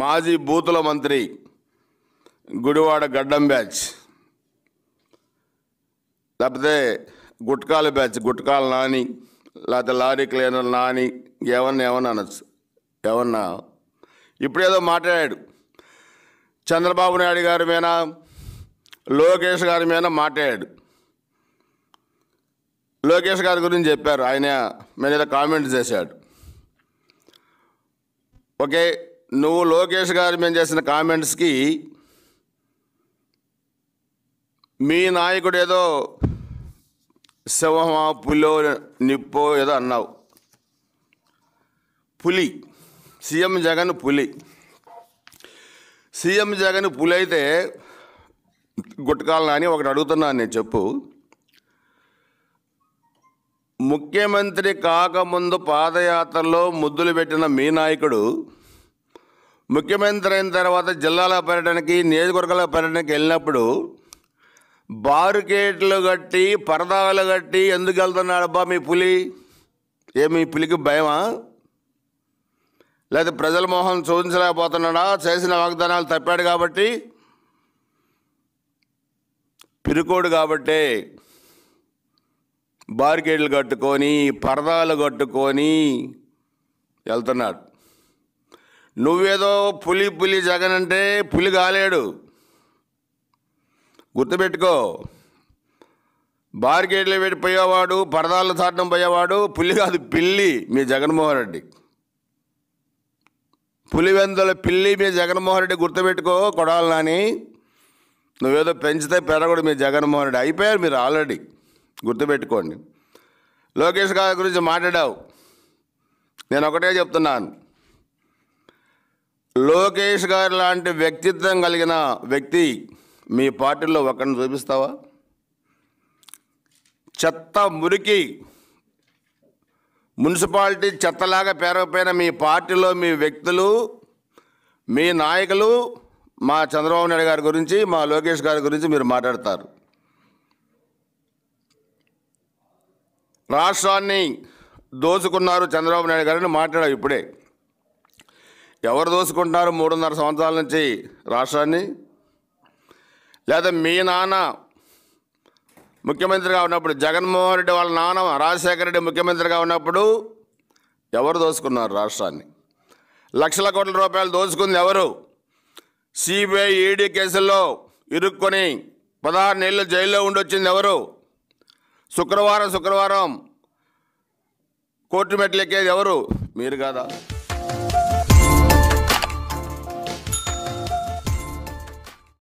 మాజీ బూతుల మంత్రి గుడివాడ గడ్డం బ్యాచ్ లేకపోతే గుట్కాల బ్యాచ్ గుట్కాల నాని లేకపోతే లారీ క్లీనర్ నాని ఏమన్నా ఏమన్నా అనొచ్చు ఏమన్నా ఇప్పుడేదో మాట్లాడాడు చంద్రబాబు నాయుడు గారి మీద లోకేష్ గారి మీద మాట్లాడాడు లోకేష్ గారి గురించి చెప్పారు ఆయన మీద కామెంట్ చేశాడు ఓకే నువ్వు లోకేష్ గారి మేము చేసిన కామెంట్స్కి మీ నాయకుడు ఏదో సింహమా పులో నిప్పో ఏదో అన్నావు పులి సీఎం జగన్ పులి సీఎం జగన్ పులి అయితే గుట్టకాలని అని ఒకటి అడుగుతున్నాను నేను చెప్పు ముఖ్యమంత్రి కాకముందు పాదయాత్రలో ముద్దులు పెట్టిన మీ నాయకుడు ముఖ్యమంత్రి అయిన తర్వాత జిల్లాలో పర్యటనకి నియోజకవర్గాల్లో పర్యటనకి వెళ్ళినప్పుడు బారికేట్లు కట్టి పరదాలు కట్టి ఎందుకు వెళ్తున్నాడు అబ్బా మీ పులి ఏ మీ పులికి భయమా లేదా ప్రజల మోహన్ చూపించలేకపోతున్నాడా చేసిన వాగ్దానాలు తప్పాడు కాబట్టి పిరుకోడు కాబట్టే బారికేట్లు కట్టుకొని పరదాలు కట్టుకొని వెళ్తున్నాడు నువ్వేదో పులి పులి జగన్ అంటే పులి కాలేడు గుర్తుపెట్టుకో బార్గేట్లో వెళ్ళిపోయేవాడు పరదాలు దాటం పోయేవాడు పులి కాదు పిల్లి మీ జగన్మోహన్ రెడ్డి పులివెందుల పిల్లి మీ జగన్మోహన్ రెడ్డి గుర్తుపెట్టుకో కొడాలి నాని నువ్వేదో పెంచితే పెరగడు మీ జగన్మోహన్ రెడ్డి అయిపోయారు మీరు ఆల్రెడీ గుర్తుపెట్టుకోండి లోకేష్ గారి గురించి మాట్లాడావు నేను ఒకటే చెప్తున్నాను లోకేష్ గారు లాంటి వ్యక్తిత్వం కలిగిన వ్యక్తి మీ పార్టీలో ఒకరిని చూపిస్తావా చెత్త మురికి మున్సిపాలిటీ చెత్తలాగా పేరకపోయిన మీ పార్టీలో మీ వ్యక్తులు మీ నాయకులు మా చంద్రబాబు నాయుడు గారి గురించి మా లోకేష్ గారి గురించి మీరు మాట్లాడతారు రాష్ట్రాన్ని దోచుకున్నారు చంద్రబాబు నాయుడు గారిని మాట్లాడారు ఇప్పుడే ఎవరు దోసుకుంటున్నారు మూడున్నర సంవత్సరాల నుంచి రాష్ట్రాన్ని లేదా మీ నాన్న ముఖ్యమంత్రిగా ఉన్నప్పుడు జగన్మోహన్ రెడ్డి వాళ్ళ నాన్న రాజశేఖర రెడ్డి ముఖ్యమంత్రిగా ఉన్నప్పుడు ఎవరు దోసుకున్నారు రాష్ట్రాన్ని లక్షల కోట్ల రూపాయలు దోచుకుంది ఎవరు సిబిఐ ఈడీ కేసుల్లో ఇరుక్కొని పదహారు నెలలు జైల్లో ఉండొచ్చింది ఎవరు శుక్రవారం శుక్రవారం కోర్టు మెట్లు ఎక్కేది ఎవరు మీరు కాదా